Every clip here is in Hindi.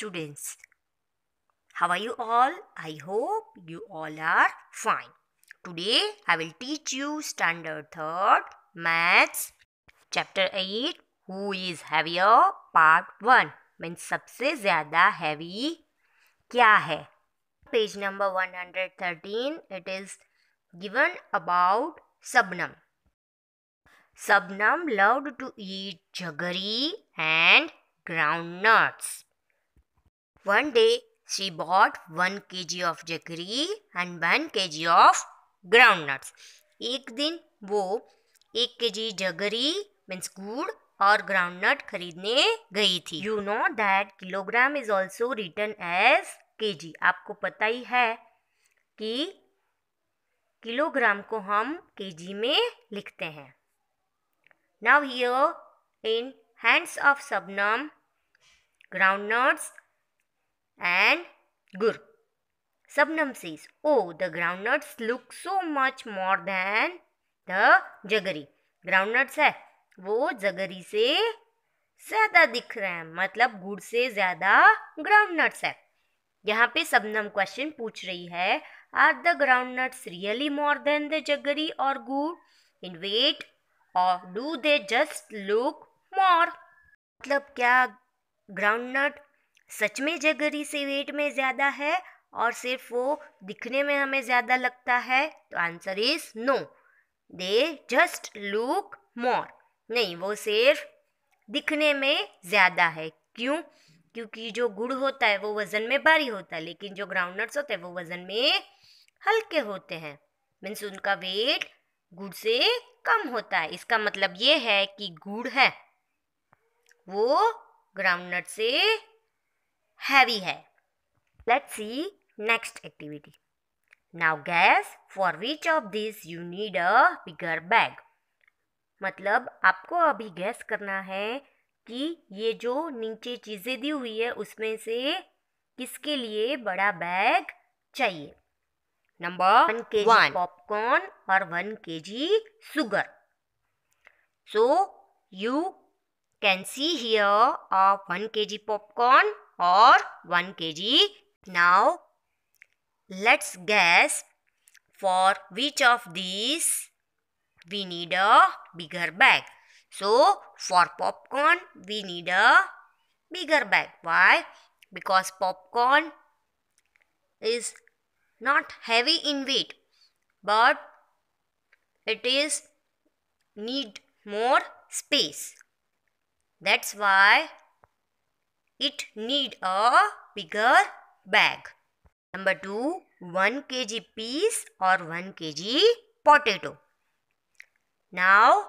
students. How are you all? I hope you all are fine. Today I will teach you standard 3rd maths chapter 8 who is heavier part 1 means सबसे ज़्यादा heavy क्या है page number 113 it is given about Sabnam. Sabnam loved to eat jaggery and groundnuts. One day, she bought 1 kg of jaggery and 1 kg of groundnuts. एक दिन वो एक के जी जगरी मीन्स गुड़ और ग्राउंडनट खरीदने गई थी you know that kilogram is also written as K G आपको पता ही है कि किलोग्राम को हम के जी में लिखते हैं now here in hands of Sabnam groundnuts and gur. sabnam says, Oh, the groundnuts look so much more than the jaggery. Groundnuts hai wo jaggery se ज़्यादा दिख रहे हैं मतलब गुड़ से ज़्यादा ग्राउंडनट्स है यहाँ पे सबनम क्वेश्चन पूछ रही है are the nuts really more than the jaggery और गुड़ इन वेट और do they just look more मतलब क्या नट सच में जगरी से वेट में ज़्यादा है और सिर्फ वो दिखने में हमें ज़्यादा लगता है तो answer is no they just look more नहीं वो सिर्फ दिखने में ज़्यादा है क्यों क्योंकि जो गुड़ होता है वो वज़न में भारी होता है लेकिन जो ग्राउंडनट्स होते हैं वो वज़न में हल्के होते हैं मीन्स उनका वेट गुड़ से कम होता है इसका मतलब ये है कि गुड़ है वो ग्राउंडनट से हैवी है let see next activity now guess for which of this you need a bigger bag मतलब आपको अभी गैस करना है कि ये जो नीचे चीज़ें दी हुई है उसमें से किसके लिए बड़ा बैग चाहिए number one K G popcorn और one K G sugar so you can see here one K G popcorn or 1 kg. Now, let's guess for which of these we need a bigger bag. So, for popcorn, we need a bigger bag. Why? Because popcorn is not heavy in weight, but it is need more space. That's why it need a bigger bag. Number 2. 1 kg peas or 1 kg potato. Now,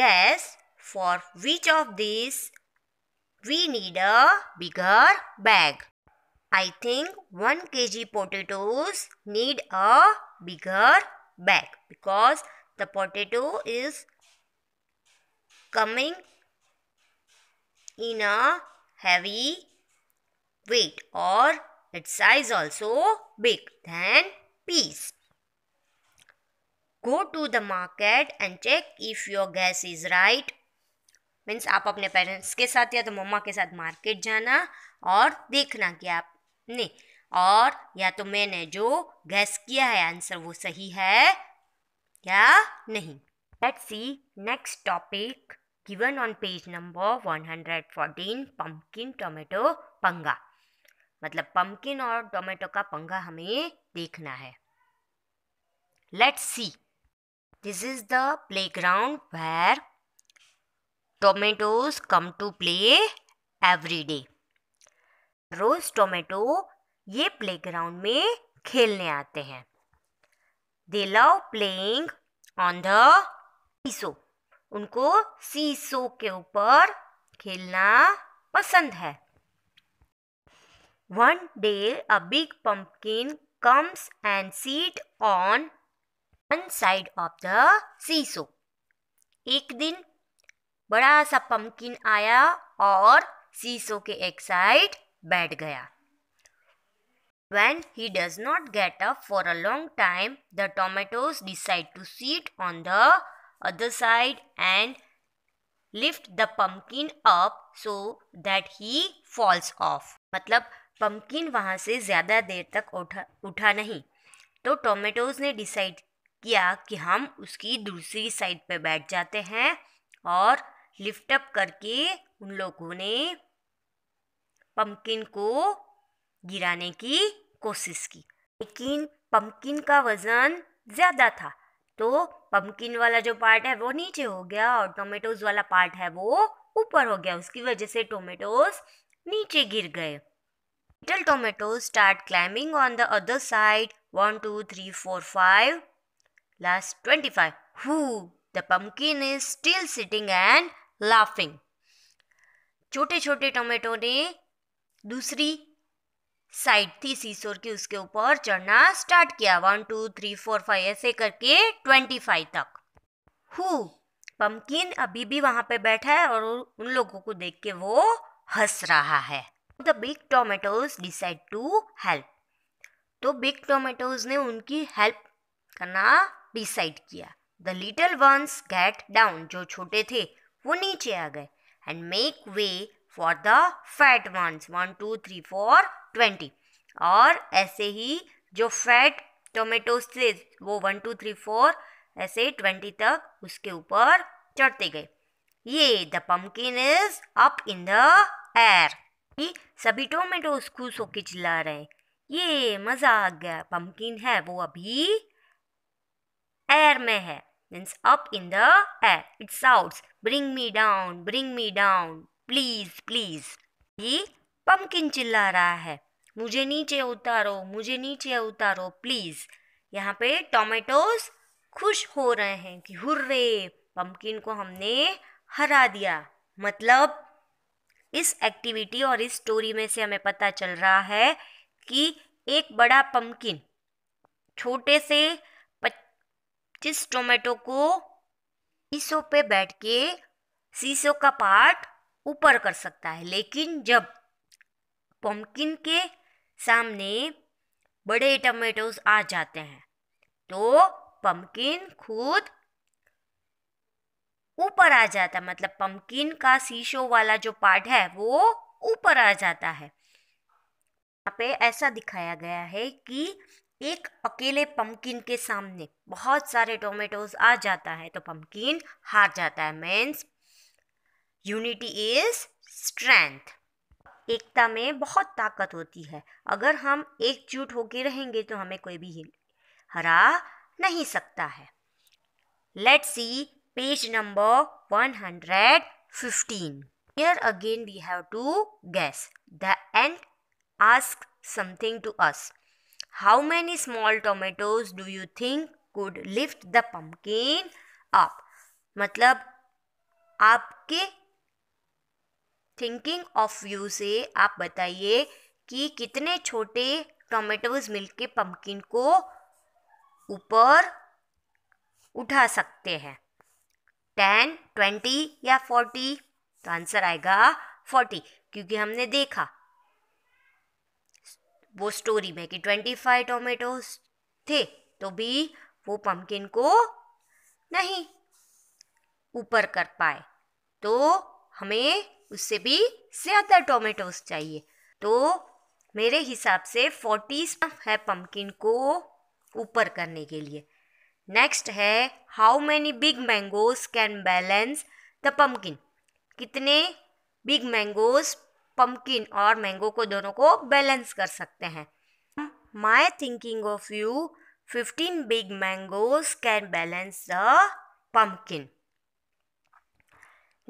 guess for which of these we need a bigger bag. I think 1 kg potatoes need a bigger bag because the potato is coming in a heavy weight or its size also big than peas. Go to the market and check if your guess is right. means aap apne parents ke sath ya to mamma ke sath market jana aur dekhna ki aap ne और या तो मैंने जो गैस किया है आंसर वो सही है या नहीं let's see next topic given on page number 114 pumpkin tomato पंगा मतलब पंपकिन और टोमेटो का पंगा हमें देखना है let's see this is the playground where tomatoes come to play every day रोज टोमेटो ये प्ले ग्राउंड में खेलने आते हैं they love playing on the उनको सीसो के ऊपर खेलना पसंद है one day a big pumpkin comes and sit on one side of the seesaw एक दिन बड़ा सा पंपकिन आया और सीसो के एक साइड बैठ गया When he does not get up for a long time, the tomatoes decide to sit on the other side and lift the pumpkin up so that he falls off मतलब पंपकिन वहाँ से ज़्यादा देर तक उठा उठा नहीं तो टोमेटोज ने डिसाइड किया कि हम उसकी दूसरी साइड पे बैठ जाते हैं और लिफ्ट अप करके उन लोगों ने पंपकिन को गिराने की कोशिश की लेकिन पंपकिन का वज़न ज़्यादा था तो पम्पकिन वाला जो पार्ट है वो नीचे हो गया और टोमेटोज वाला पार्ट है वो ऊपर हो गया उसकी वजह से टोमेटोज नीचे गिर गए little tomatoes start climbing on the other side one two three four five last twenty five who the pumpkin is still sitting and laughing छोटे छोटे टोमेटो ने दूसरी साइड थी सीसोर की उसके ऊपर चढ़ना स्टार्ट किया one two three four five ऐसे करके ट्वेंटी फाइव तक हु पम्पकिन अभी भी वहां पे बैठा है और उन लोगों को देख के वो हंस रहा है the big tomatoes decide to help तो बिग टोमेटोज ने उनकी हेल्प करना डिसाइड किया the little ones get down जो छोटे थे वो नीचे आ गए and make way for the fat ones one two three four twenty और ऐसे ही जो फैट टोमेटो स्लिप्स वो वन टू थ्री फोर ऐसे ट्वेंटी तक उसके ऊपर चढ़ते गए ये the pumpkin is up in the air सभी टोमेटो खुश होके चिल्ला रहे हैं ये मज़ा आ गया पम्पकिन है वो अभी एयर में है means up in the air it shouts bring me down bring me down please please pumpkin चिल्ला रहा है मुझे नीचे उतारो मुझे नीचे उतारो प्लीज़ यहाँ पे टोमेटोज खुश हो रहे हैं कि हुर्रे पंपकिन को हमने हरा दिया मतलब इस एक्टिविटी और इस स्टोरी में से हमें पता चल रहा है कि एक बड़ा पंपकिन छोटे से पच्चीस टोमेटो को शीशों पे बैठ के शीशो का पार्ट ऊपर कर सकता है लेकिन जब पम्पकिन के सामने बड़े टमेटोज आ जाते हैं तो पम्पकिन खुद ऊपर आ जाता मतलब पम्पकिन का शीशो वाला जो पार्ट है वो ऊपर आ जाता है यहाँ पे ऐसा दिखाया गया है कि एक अकेले पम्पकिन के सामने बहुत सारे टोमेटोज आ जाता है तो पम्पकिन हार जाता है मीन्स यूनिटी इज स्ट्रेंथ एकता में बहुत ताकत होती है अगर हम एकजुट होके रहेंगे तो हमें कोई भी हरा नहीं सकता है let see page number one hundred fifteen here again we have to guess the end ask something to us how many small tomatoes do you think could lift the pumpkin आप मतलब आपके थिंकिंग ऑफ व्यू से आप बताइए कि कितने छोटे टोमेटोज मिलके पम्पकिन को ऊपर उठा सकते हैं टेन ट्वेंटी या फोर्टी तो आंसर आएगा फोर्टी क्योंकि हमने देखा वो स्टोरी में कि ट्वेंटी फाइव टोमेटोज थे तो भी वो पम्पकिन को नहीं ऊपर कर पाए तो हमें उससे भी ज़्यादा टोमेटोज चाहिए तो मेरे हिसाब से फोर्टी है पम्पकिन को ऊपर करने के लिए नेक्स्ट है how many big mangoes can balance the pumpkin कितने बिग मैंगोज पम्पकिन और मैंगो को दोनों को बैलेंस कर सकते हैं my thinking of you fifteen big mangoes can balance the pumpkin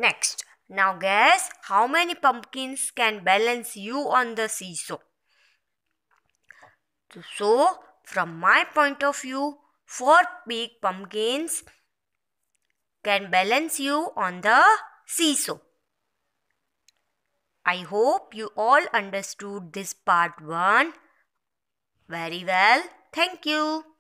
next Now guess how many pumpkins can balance you on the seesaw. So, from my point of view, four big pumpkins can balance you on the seesaw. I hope you all understood this part 1 very well. Thank you.